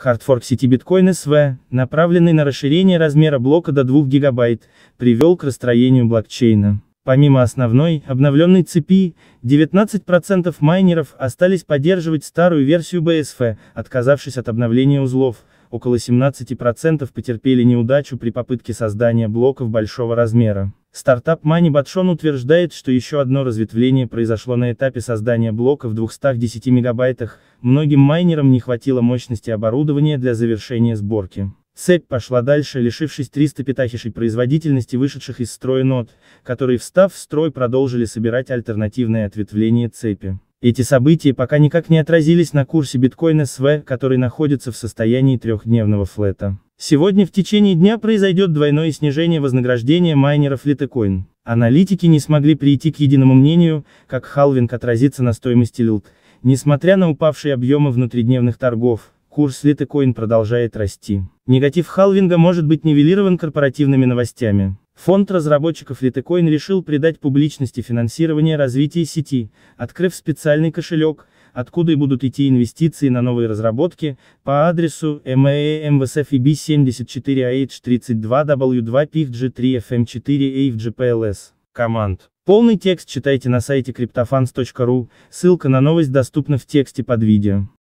Хардфорк сети биткоин СВ, направленный на расширение размера блока до 2 гигабайт, привел к расстроению блокчейна. Помимо основной, обновленной цепи, 19% майнеров остались поддерживать старую версию BSF, отказавшись от обновления узлов, около 17% потерпели неудачу при попытке создания блоков большого размера. Стартап Мани Батшон утверждает, что еще одно разветвление произошло на этапе создания блока в 210 мегабайтах, многим майнерам не хватило мощности оборудования для завершения сборки. Цепь пошла дальше, лишившись 300 петахишей производительности вышедших из строя нод, которые встав в строй продолжили собирать альтернативное ответвление цепи. Эти события пока никак не отразились на курсе биткоина СВ, который находится в состоянии трехдневного флета. Сегодня в течение дня произойдет двойное снижение вознаграждения майнеров Litecoin. Аналитики не смогли прийти к единому мнению, как халвинг отразится на стоимости LUT. Несмотря на упавшие объемы внутридневных торгов, курс Litecoin продолжает расти. Негатив халвинга может быть нивелирован корпоративными новостями. Фонд разработчиков Litecoin решил придать публичности финансирование развития сети, открыв специальный кошелек, откуда и будут идти инвестиции на новые разработки, по адресу MEAMVSFEB74AH32W2PFG3FM4AFGPLS. E а Команд. Полный текст читайте на сайте CryptoFans.ru, ссылка на новость доступна в тексте под видео.